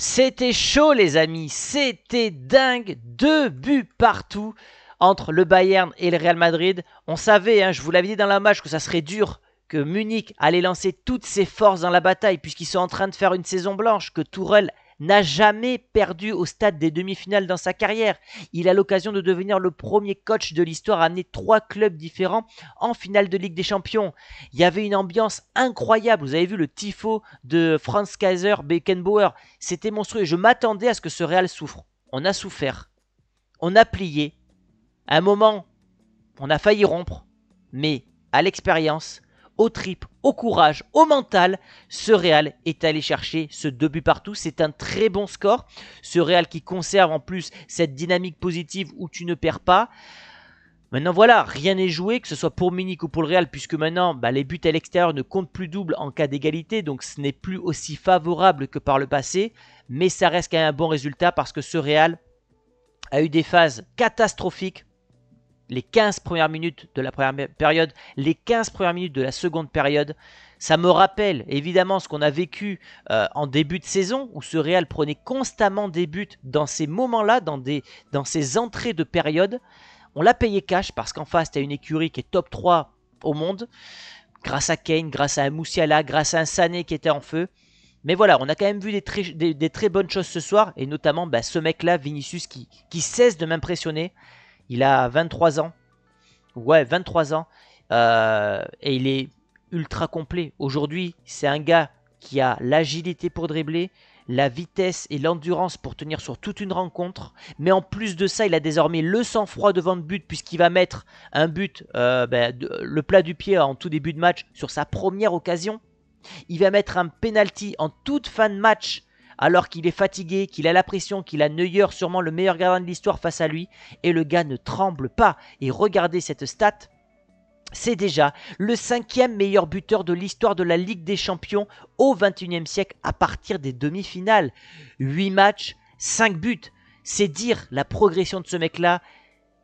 C'était chaud les amis, c'était dingue, deux buts partout entre le Bayern et le Real Madrid. On savait, hein, je vous l'avais dit dans la match, que ça serait dur que Munich allait lancer toutes ses forces dans la bataille puisqu'ils sont en train de faire une saison blanche, que Tourelle n'a jamais perdu au stade des demi-finales dans sa carrière. Il a l'occasion de devenir le premier coach de l'histoire à amener trois clubs différents en finale de Ligue des Champions. Il y avait une ambiance incroyable. Vous avez vu le tifo de Franz Kaiser Beckenbauer. C'était monstrueux. Je m'attendais à ce que ce Real souffre. On a souffert. On a plié. À un moment, on a failli rompre. Mais à l'expérience, au trip, au courage, au mental, ce Real est allé chercher ce deux buts partout. C'est un très bon score. Ce Real qui conserve en plus cette dynamique positive où tu ne perds pas. Maintenant voilà, rien n'est joué, que ce soit pour Munich ou pour le Real, puisque maintenant bah, les buts à l'extérieur ne comptent plus double en cas d'égalité, donc ce n'est plus aussi favorable que par le passé, mais ça reste quand même un bon résultat parce que ce Real a eu des phases catastrophiques les 15 premières minutes de la première période, les 15 premières minutes de la seconde période. Ça me rappelle évidemment ce qu'on a vécu euh, en début de saison, où ce Real prenait constamment des buts dans ces moments-là, dans, dans ces entrées de période. On l'a payé cash parce qu'en face, tu une écurie qui est top 3 au monde, grâce à Kane, grâce à un Moussiala, grâce à un Sané qui était en feu. Mais voilà, on a quand même vu des très, des, très bonnes choses ce soir, et notamment bah, ce mec-là, Vinicius, qui cesse de m'impressionner. Il a 23 ans. Ouais, 23 ans. Euh, et il est ultra complet. Aujourd'hui, c'est un gars qui a l'agilité pour dribbler, la vitesse et l'endurance pour tenir sur toute une rencontre. Mais en plus de ça, il a désormais le sang-froid devant le but puisqu'il va mettre un but, euh, ben, le plat du pied en tout début de match sur sa première occasion. Il va mettre un penalty en toute fin de match alors qu'il est fatigué, qu'il a la pression, qu'il a Neuer, sûrement le meilleur gardien de l'histoire face à lui, et le gars ne tremble pas. Et regardez cette stat. C'est déjà le cinquième meilleur buteur de l'histoire de la Ligue des Champions au XXIe siècle à partir des demi-finales. 8 matchs, 5 buts. C'est dire la progression de ce mec-là.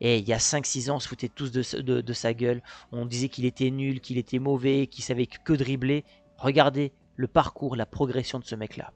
Et eh, il y a 5-6 ans, on se foutait tous de, de sa gueule. On disait qu'il était nul, qu'il était mauvais, qu'il savait que dribbler. Regardez le parcours, la progression de ce mec-là.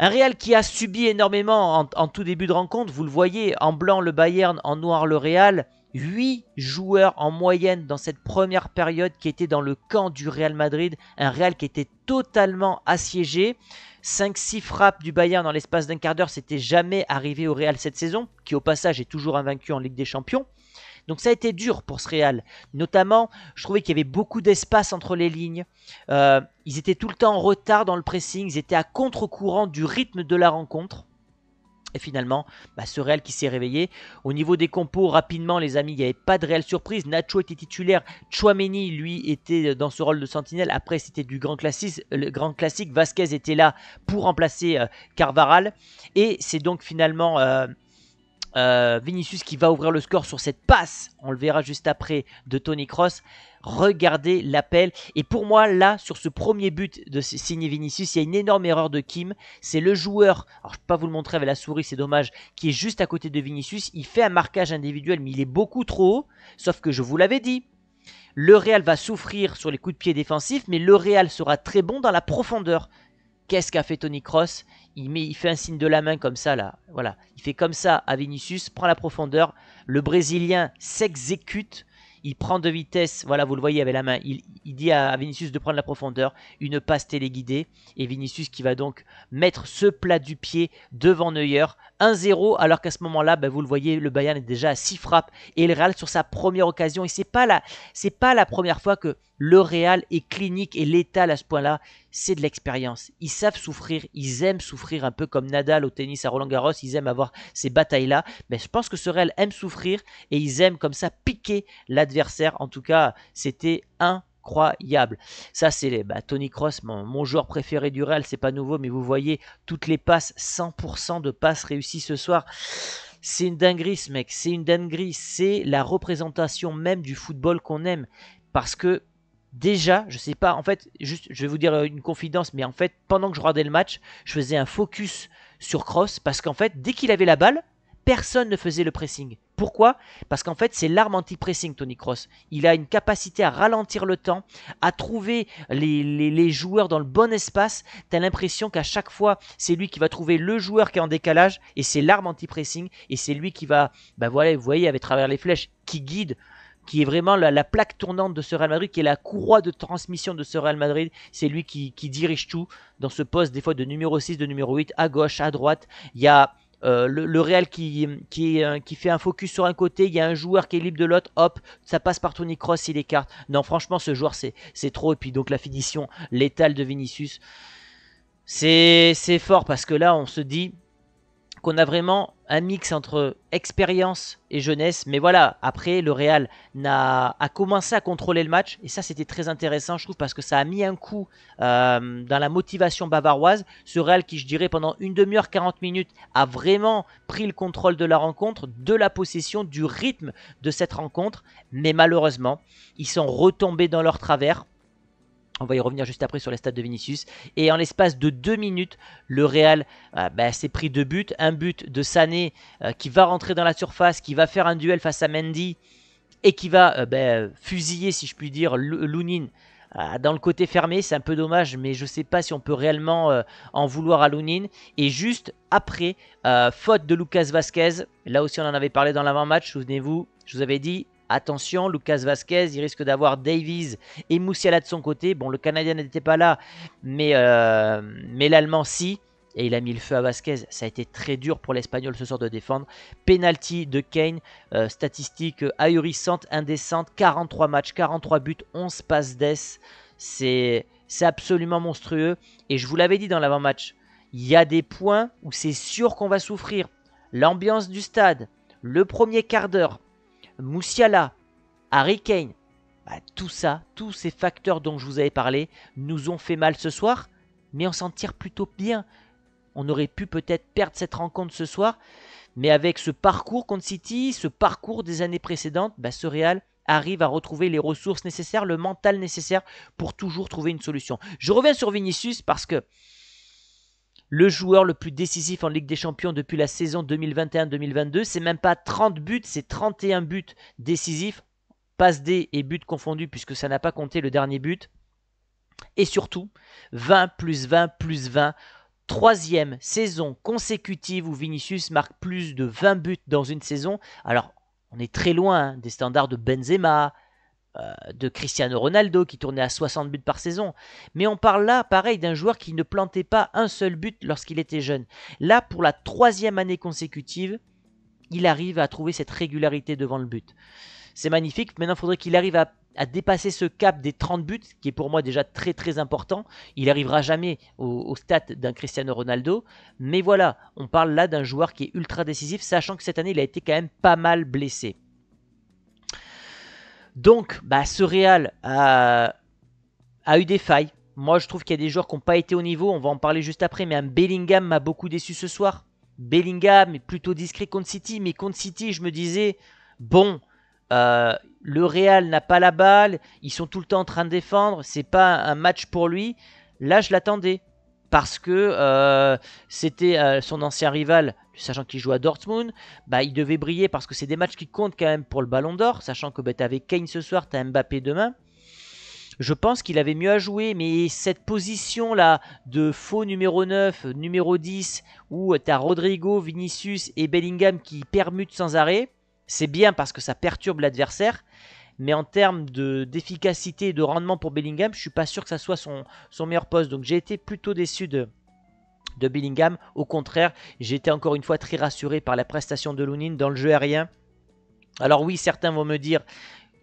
Un Real qui a subi énormément en, tout début de rencontre, vous le voyez, en blanc le Bayern, en noir le Real. 8 joueurs en moyenne dans cette première période qui étaient dans le camp du Real Madrid, un Real qui était totalement assiégé. 5-6 frappes du Bayern dans l'espace d'un quart d'heure, c'était jamais arrivé au Real cette saison, qui au passage est toujours invaincu en Ligue des Champions. Donc ça a été dur pour ce Real. Notamment, je trouvais qu'il y avait beaucoup d'espace entre les lignes. Euh, ils étaient tout le temps en retard dans le pressing. Ils étaient à contre-courant du rythme de la rencontre. Et finalement, bah, ce Real qui s'est réveillé. Au niveau des compos, rapidement, les amis, il n'y avait pas de réelle surprise. Nacho était titulaire. Chouameni, lui, était dans ce rôle de sentinelle. Après, c'était du grand classique. Euh, Vasquez était là pour remplacer euh, Carvaral. Et c'est donc finalement. Euh, Vinicius qui va ouvrir le score sur cette passe, on le verra juste après, de Tony Cross. Regardez l'appel. Et pour moi, là, sur ce premier but de signer Vinicius, il y a une énorme erreur de Kim. C'est le joueur, alors je ne peux pas vous le montrer avec la souris, c'est dommage, qui est juste à côté de Vinicius. Il fait un marquage individuel, mais il est beaucoup trop haut. Sauf que je vous l'avais dit, le Real va souffrir sur les coups de pied défensifs, mais le Real sera très bon dans la profondeur. Qu'est-ce qu'a fait Tony Cross il, met, il fait un signe de la main comme ça, là. Voilà. Il fait comme ça à Vinicius, prend la profondeur. Le Brésilien s'exécute. Il prend de vitesse. Voilà, vous le voyez avec la main. Il, dit à, à Vinicius de prendre la profondeur. Une passe téléguidée. Et Vinicius qui va donc mettre ce plat du pied devant Neuer 1-0, alors qu'à ce moment-là, bah, vous le voyez, le Bayern est déjà à 6 frappes et le Real sur sa première occasion. Et c'est pas c'est pas la première fois que le Real est clinique et létal à ce point-là. C'est de l'expérience. Ils savent souffrir, ils aiment souffrir un peu comme Nadal au tennis à Roland Garros. Ils aiment avoir ces batailles-là. Mais je pense que ce Real aime souffrir et ils aiment comme ça piquer l'adversaire. En tout cas, c'était un incroyable. Ça, c'est bah, Tony Cross, mon, mon, joueur préféré du Real, c'est pas nouveau, mais vous voyez toutes les passes, 100% de passes réussies ce soir. C'est une dinguerie, ce mec, c'est une dinguerie, c'est la représentation même du football qu'on aime. Parce que déjà, je sais pas, en fait, juste, je vais vous dire une confidence, mais en fait, pendant que je regardais le match, je faisais un focus sur Cross parce qu'en fait, dès qu'il avait la balle, personne ne faisait le pressing. Pourquoi Parce qu'en fait, c'est l'arme anti-pressing, Tony Cross. Il a une capacité à ralentir le temps, à trouver les, joueurs dans le bon espace. T'as l'impression qu'à chaque fois, c'est lui qui va trouver le joueur qui est en décalage, et c'est l'arme anti-pressing, et c'est lui qui va, ben voilà, vous voyez, avec travers les flèches, qui guide qui est vraiment la, plaque tournante de ce Real Madrid, qui est la courroie de transmission de ce Real Madrid. C'est lui qui, qui, dirige tout dans ce poste, des fois de numéro 6, de numéro 8, à gauche, à droite. Il y a euh, le, le, Real qui, qui, euh, qui, fait un focus sur un côté, il y a un joueur qui est libre de l'autre, hop, ça passe par Tony Cross, il écarte. Non, franchement, ce joueur, c'est trop. Et puis donc la finition létale de Vinicius, c'est fort parce que là, on se dit, qu'on a vraiment un mix entre expérience et jeunesse. Mais voilà, après, le Real a, commencé à contrôler le match. Et ça, c'était très intéressant, je trouve, parce que ça a mis un coup euh, dans la motivation bavaroise. Ce Real qui, je dirais, pendant une demi-heure, 40 minutes, a vraiment pris le contrôle de la rencontre, de la possession, du rythme de cette rencontre. Mais malheureusement, ils sont retombés dans leur travers on va y revenir juste après sur les stats de Vinicius. Et en l'espace de deux minutes, le Real ah, bah, s'est pris deux buts. Un but de Sané euh, qui va rentrer dans la surface, qui va faire un duel face à Mendy et qui va euh, bah, fusiller, si je puis dire, Lounine euh, dans le côté fermé. C'est un peu dommage, mais je ne sais pas si on peut réellement en vouloir à Lounine. Et juste après, faute de Lucas Vasquez, là aussi on en avait parlé dans l'avant-match, souvenez-vous, je vous avais dit, Attention, Lucas Vasquez, il risque d'avoir Davies et Moussiala de son côté. Bon, le Canadien n'était pas là, mais, euh, mais l'Allemand si. Et il a mis le feu à Vasquez. Ça a été très dur pour l'Espagnol ce soir de défendre. Penalty de Kane. statistiques euh, statistique ahurissante, indécente. 43 matchs, 43 buts, 11 passes d'ess. C'est absolument monstrueux. Et je vous l'avais dit dans l'avant-match. Il y a des points où c'est sûr qu'on va souffrir. L'ambiance du stade, le premier quart d'heure, Moussiala, Harry Kane. Bah, tout ça, tous ces facteurs dont je vous avais parlé nous ont fait mal ce soir, mais on s'en tire plutôt bien. On aurait pu peut-être perdre cette rencontre ce soir, mais avec ce parcours contre City, ce parcours des années précédentes, bah, ce Real arrive à retrouver les ressources nécessaires, le mental nécessaire pour toujours trouver une solution. Je reviens sur Vinicius parce que le joueur le plus décisif en Ligue des Champions depuis la saison 2021-2022. C'est même pas 30 buts, c'est 31 buts décisifs, passe D et buts confondus puisque ça n'a pas compté le dernier but. Et surtout, 20 plus 20 plus 20. Troisième saison consécutive où Vinicius marque plus de 20 buts dans une saison. Alors, on est très loin hein, des standards de Benzema, euh, de Cristiano Ronaldo qui tournait à 60 buts par saison. Mais on parle là, pareil, d'un joueur qui ne plantait pas un seul but lorsqu'il était jeune. Là, pour la troisième année consécutive, il arrive à trouver cette régularité devant le but. C'est magnifique. Maintenant, il faudrait qu'il arrive à, dépasser ce cap des 30 buts, qui est pour moi déjà très très important. Il n'arrivera jamais au stade d'un Cristiano Ronaldo. Mais voilà, on parle là d'un joueur qui est ultra décisif, sachant que cette année, il a été quand même pas mal blessé. Donc, bah, ce Real a, a eu des failles. Moi, je trouve qu'il y a des joueurs qui n'ont pas été au niveau. On va en parler juste après. Mais un Bellingham m'a beaucoup déçu ce soir. Bellingham est plutôt discret contre City. Mais contre City, je me disais, bon, euh, le Real n'a pas la balle. Ils sont tout le temps en train de défendre. C'est pas un match pour lui. Là, je l'attendais parce que euh, c'était euh, son ancien rival, sachant qu'il joue à Dortmund, bah, il devait briller parce que c'est des matchs qui comptent quand même pour le Ballon d'Or, sachant que bah, tu avais Kane ce soir, tu as Mbappé demain. Je pense qu'il avait mieux à jouer, mais cette position-là de faux numéro 9, numéro 10, où tu as Rodrigo, Vinicius et Bellingham qui permutent sans arrêt, c'est bien parce que ça perturbe l'adversaire, mais en termes d'efficacité et de rendement pour Bellingham, je ne suis pas sûr que ça soit son, son meilleur poste. Donc j'ai été plutôt déçu de, de Bellingham. Au contraire, j'ai été encore une fois très rassuré par la prestation de Lounine dans le jeu aérien. Alors oui, certains vont me dire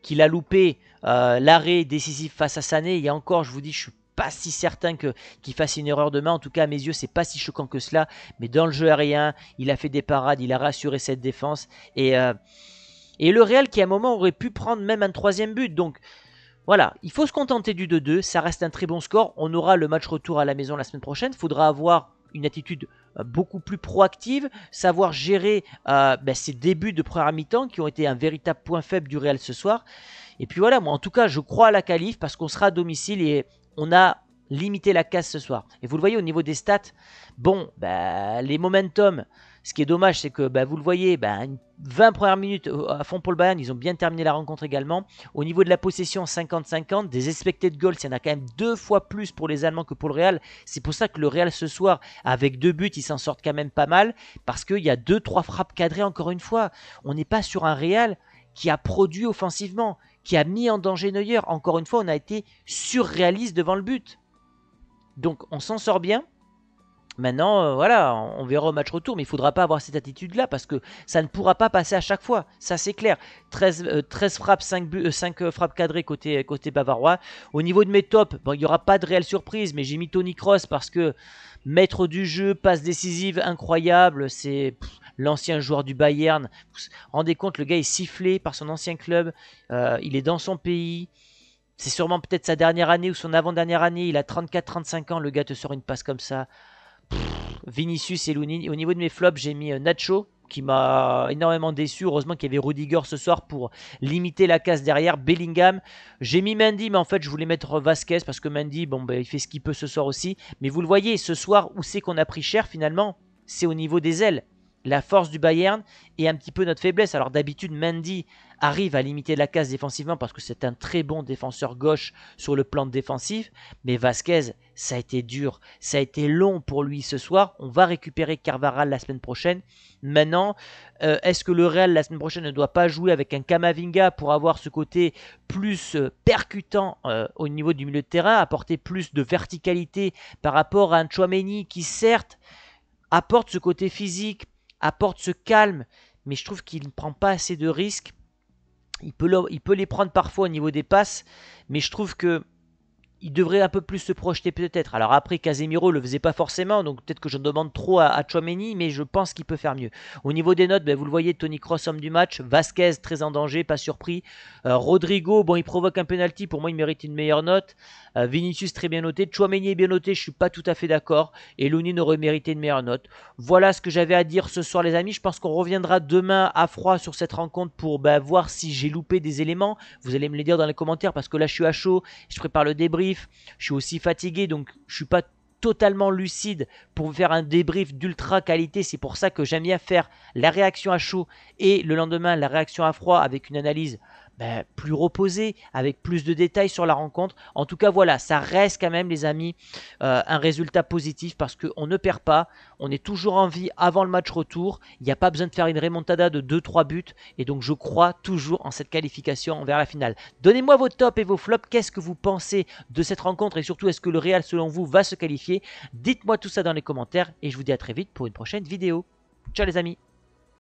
qu'il a loupé euh, l'arrêt décisif face à Sané. Et encore, je vous dis, je suis pas si certain que qu'il fasse une erreur demain. En tout cas, à mes yeux, c'est pas si choquant que cela. Mais dans le jeu aérien, il a fait des parades, il a rassuré cette défense et euh, et le Real qui à un moment aurait pu prendre même un troisième but. Donc voilà, il faut se contenter du 2-2. Ça reste un très bon score. On aura le match retour à la maison la semaine prochaine. Il Faudra avoir une attitude euh, beaucoup plus proactive, savoir gérer euh, ben, ces débuts de première mi-temps qui ont été un véritable point faible du Real ce soir. Et puis voilà, moi en tout cas, je crois à la qualif parce qu'on sera à domicile et on a limiter la casse ce soir. Et vous le voyez au niveau des stats, bon, bah, les momentum, ce qui est dommage, c'est que bah, vous le voyez, bah, 20 premières minutes à fond pour le Bayern, ils ont bien terminé la rencontre également. Au niveau de la possession, 50-50, des expected goals, il y en a quand même deux fois plus pour les Allemands que pour le Real. C'est pour ça que le Real ce soir, avec deux buts, ils s'en sortent quand même pas mal, parce qu'il y a deux, trois frappes cadrées encore une fois. On n'est pas sur un Real qui a produit offensivement, qui a mis en danger Neuer. Encore une fois, on a été surréaliste devant le but. Donc on s'en sort bien. Maintenant, euh, voilà, on verra au match retour, mais il ne faudra pas avoir cette attitude-là parce que ça ne pourra pas passer à chaque fois. Ça, c'est clair. 13, euh, frappes, 5, euh, frappes cadrées côté, côté bavarois. Au niveau de mes tops, il n'y aura pas de réelle surprise, mais j'ai mis Tony Cross parce que maître du jeu, passe décisive incroyable, c'est l'ancien joueur du Bayern. rendez compte, le gars est sifflé par son ancien club, il est dans son pays. C'est sûrement peut-être sa dernière année ou son avant-dernière année. Il a 34-35 ans. Le gars te sort une passe comme ça. Vinicius et Lounine. Au niveau de mes flops, j'ai mis euh, Nacho qui m'a énormément déçu. Heureusement qu'il y avait Rudiger ce soir pour limiter la casse derrière. Bellingham, j'ai mis Mendy, mais en fait, je voulais mettre Vasquez parce que Mendy, bon, ben, il fait ce qu'il peut ce soir aussi. Mais vous le voyez, ce soir, où c'est qu'on a pris cher finalement C'est au niveau des ailes. La force du Bayern et un petit peu notre faiblesse. Alors d'habitude, Mendy arrive à limiter la casse défensivement parce que c'est un très bon défenseur gauche sur le plan défensif. Mais Vasquez, ça a été dur, ça a été long pour lui ce soir. On va récupérer Carvajal la semaine prochaine. Maintenant, euh, est-ce que le Real la semaine prochaine ne doit pas jouer avec un Kamavinga pour avoir ce côté plus euh, percutant euh, au niveau du milieu de terrain, apporter plus de verticalité par rapport à un Chouameni qui certes apporte ce côté physique, apporte ce calme, mais je trouve qu'il ne prend pas assez de risques il peut, les prendre parfois au niveau des passes, mais je trouve que il devrait un peu plus se projeter peut-être. Alors après, Casemiro le faisait pas forcément, donc peut-être que je demande trop à, Chouameni, mais je pense qu'il peut faire mieux. Au niveau des notes, ben, vous le voyez, Tony Cross homme du match, Vasquez très en danger, pas surpris. Euh, Rodrigo, bon, il provoque un penalty, pour moi il mérite une meilleure note. Euh, Vinicius très bien noté, Chouameni est bien noté, je suis pas tout à fait d'accord. Et Looney aurait mérité une meilleure note. Voilà ce que j'avais à dire ce soir, les amis. Je pense qu'on reviendra demain à froid sur cette rencontre pour ben, voir si j'ai loupé des éléments. Vous allez me les dire dans les commentaires parce que là je suis à chaud, je prépare le débris. Je suis aussi fatigué, donc je suis pas totalement lucide pour faire un débrief d'ultra qualité. C'est pour ça que j'aime bien faire la réaction à chaud et le lendemain la réaction à froid avec une analyse ben, plus reposé, avec plus de détails sur la rencontre. En tout cas, voilà, ça reste quand même, les amis, euh, un résultat positif parce qu'on ne perd pas, on est toujours en vie avant le match retour. Il n'y a pas besoin de faire une remontada de 2-3 buts. Et donc, je crois toujours en cette qualification envers la finale. Donnez-moi vos tops et vos flops. Qu'est-ce que vous pensez de cette rencontre et surtout, est-ce que le Real, selon vous, va se qualifier Dites-moi tout ça dans les commentaires et je vous dis à très vite pour une prochaine vidéo. Ciao les amis